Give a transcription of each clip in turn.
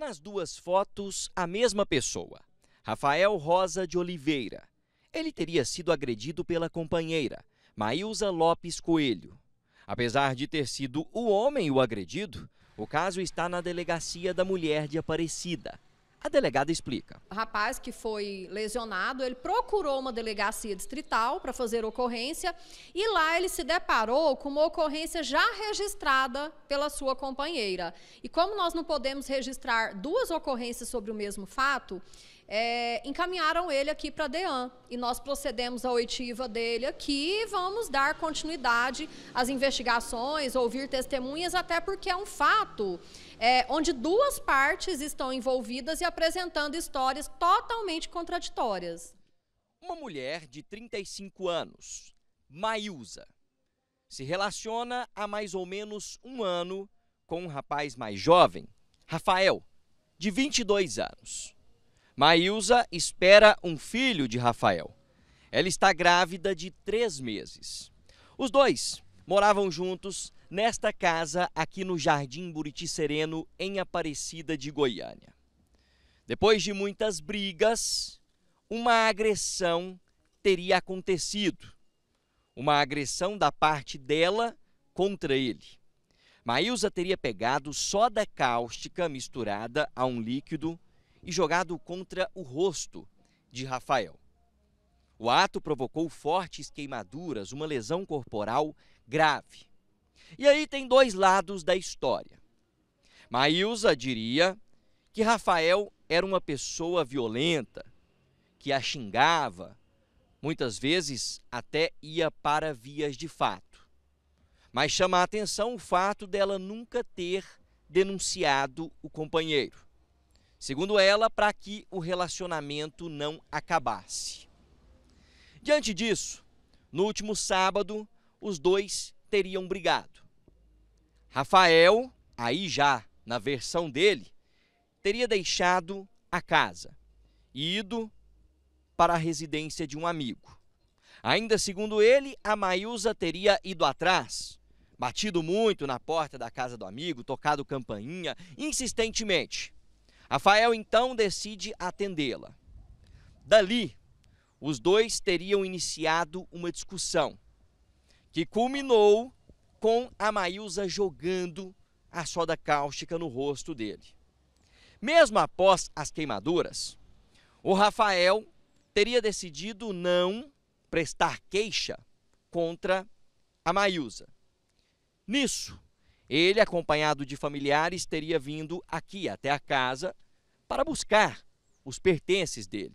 Nas duas fotos, a mesma pessoa, Rafael Rosa de Oliveira. Ele teria sido agredido pela companheira, Maísa Lopes Coelho. Apesar de ter sido o homem o agredido, o caso está na delegacia da mulher de Aparecida. A delegada explica. O rapaz que foi lesionado, ele procurou uma delegacia distrital para fazer ocorrência e lá ele se deparou com uma ocorrência já registrada pela sua companheira. E como nós não podemos registrar duas ocorrências sobre o mesmo fato, é, encaminharam ele aqui para a DEAN. E nós procedemos à oitiva dele aqui e vamos dar continuidade às investigações, ouvir testemunhas, até porque é um fato é, onde duas partes estão envolvidas e apresentando histórias totalmente contraditórias. Uma mulher de 35 anos, Maiusa, se relaciona há mais ou menos um ano com um rapaz mais jovem, Rafael, de 22 anos. Maílza espera um filho de Rafael. Ela está grávida de três meses. Os dois moravam juntos nesta casa aqui no Jardim Buriti Sereno, em Aparecida de Goiânia. Depois de muitas brigas, uma agressão teria acontecido. Uma agressão da parte dela contra ele. Maílza teria pegado soda cáustica misturada a um líquido e jogado contra o rosto de Rafael. O ato provocou fortes queimaduras, uma lesão corporal grave. E aí tem dois lados da história. Maílza diria que Rafael era uma pessoa violenta, que a xingava, muitas vezes até ia para vias de fato. Mas chama a atenção o fato dela nunca ter denunciado o companheiro segundo ela, para que o relacionamento não acabasse. Diante disso, no último sábado, os dois teriam brigado. Rafael, aí já na versão dele, teria deixado a casa e ido para a residência de um amigo. Ainda segundo ele, a Maísa teria ido atrás, batido muito na porta da casa do amigo, tocado campainha insistentemente. Rafael então decide atendê-la. Dali, os dois teriam iniciado uma discussão que culminou com a Maísa jogando a soda cáustica no rosto dele. Mesmo após as queimaduras, o Rafael teria decidido não prestar queixa contra a Maísa. Nisso, ele, acompanhado de familiares, teria vindo aqui até a casa para buscar os pertences dele.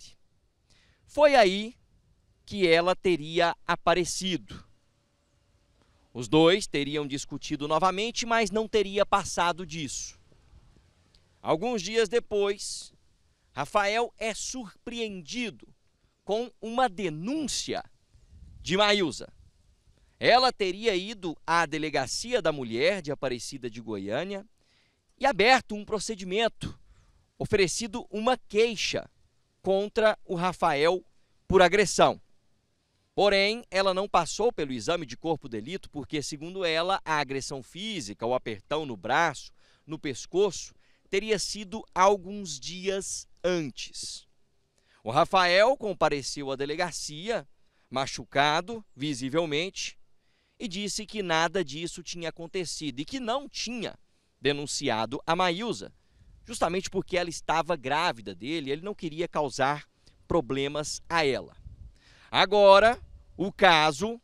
Foi aí que ela teria aparecido. Os dois teriam discutido novamente, mas não teria passado disso. Alguns dias depois, Rafael é surpreendido com uma denúncia de Maísa. Ela teria ido à delegacia da mulher de Aparecida de Goiânia e aberto um procedimento, oferecido uma queixa contra o Rafael por agressão. Porém, ela não passou pelo exame de corpo delito porque, segundo ela, a agressão física, o apertão no braço, no pescoço, teria sido alguns dias antes. O Rafael compareceu à delegacia, machucado visivelmente, e disse que nada disso tinha acontecido e que não tinha denunciado a Maísa, justamente porque ela estava grávida dele, ele não queria causar problemas a ela. Agora, o caso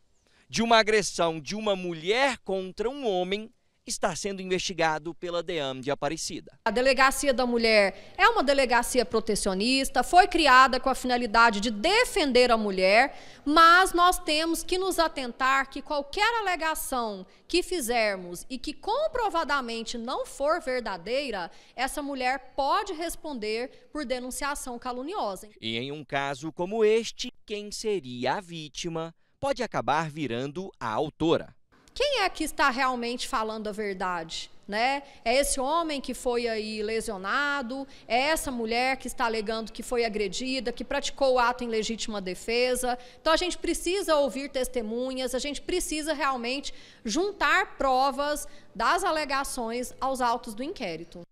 de uma agressão de uma mulher contra um homem está sendo investigado pela DEAM de Aparecida. A Delegacia da Mulher é uma delegacia protecionista, foi criada com a finalidade de defender a mulher, mas nós temos que nos atentar que qualquer alegação que fizermos e que comprovadamente não for verdadeira, essa mulher pode responder por denunciação caluniosa. E em um caso como este, quem seria a vítima pode acabar virando a autora quem é que está realmente falando a verdade? Né? É esse homem que foi aí lesionado, é essa mulher que está alegando que foi agredida, que praticou o ato em legítima defesa. Então a gente precisa ouvir testemunhas, a gente precisa realmente juntar provas das alegações aos autos do inquérito.